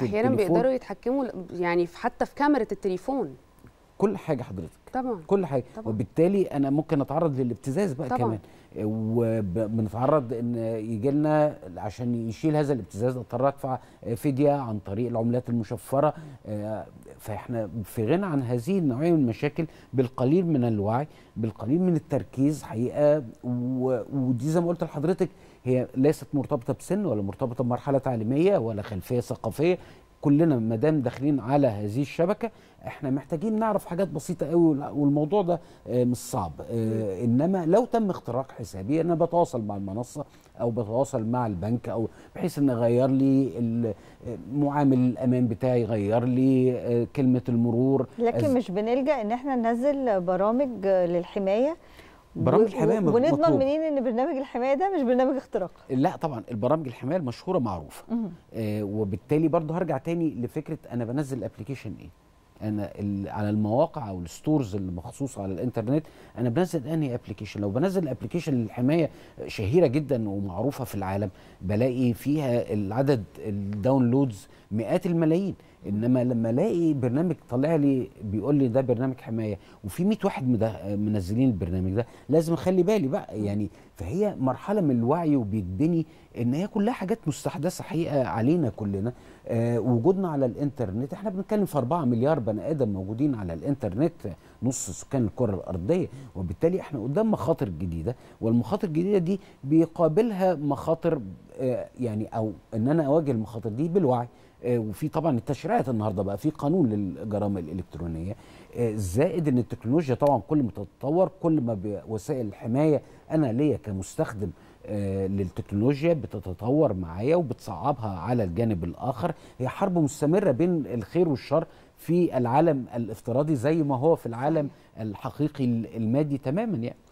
احيانا بيقدروا يتحكموا يعني حتى في كاميرا التليفون كل حاجه حضرتك طبعا كل حاجه طبعا. وبالتالي انا ممكن اتعرض للابتزاز بقى طبعا. كمان وبنتعرض ان يجي لنا عشان يشيل هذا الابتزاز اضطر ادفع فديه عن طريق العملات المشفره آه، فاحنا في غنى عن هذه النوعيه من المشاكل بالقليل من الوعي بالقليل من التركيز حقيقه ودي زي ما قلت لحضرتك هي ليست مرتبطه بسن ولا مرتبطه بمرحله تعليميه ولا خلفيه ثقافيه كلنا ما دام داخلين على هذه الشبكه احنا محتاجين نعرف حاجات بسيطه قوي والموضوع ده آه، مش صعب آه، انما لو تم اختراق حسابي انا بتواصل مع المنصه او بتواصل مع البنك او بحيث ان غير لي آه، معامل الامان بتاعي غير لي كلمه المرور لكن مش بنلجا ان احنا ننزل برامج للحمايه برامج الحمايه ونضمن منين ان برنامج الحمايه ده مش برنامج اختراق لا طبعا البرامج الحمايه المشهوره معروفه آه وبالتالي برضه هرجع تاني لفكره انا بنزل الابلكيشن ايه انا على المواقع او الستورز اللي على الانترنت انا بنزل انهي ابلكيشن لو بنزل ابلكيشن للحمايه شهيره جدا ومعروفه في العالم بلاقي فيها العدد الداونلودز مئات الملايين انما لما الاقي برنامج طالع لي بيقول لي ده برنامج حمايه وفي 100 واحد منزلين البرنامج ده لازم اخلي بالي بقى يعني فهي مرحله من الوعي وبيتبني ان هي كلها حاجات مستحدثه حقيقه علينا كلنا آه وجودنا على الانترنت احنا بنتكلم في 4 مليار بني ادم موجودين على الانترنت نص سكان الكره الارضيه وبالتالي احنا قدام مخاطر جديده والمخاطر الجديده دي بيقابلها مخاطر آه، يعني او ان انا اواجه المخاطر دي بالوعي آه، وفي طبعا التشريعات النهارده بقى في قانون للجرائم الالكترونيه آه، زائد ان التكنولوجيا طبعا كل ما تتطور كل ما وسائل الحمايه انا ليا كمستخدم للتكنولوجيا بتتطور معايا وبتصعبها على الجانب الاخر هي حرب مستمره بين الخير والشر في العالم الافتراضي زي ما هو في العالم الحقيقي المادي تماما يعني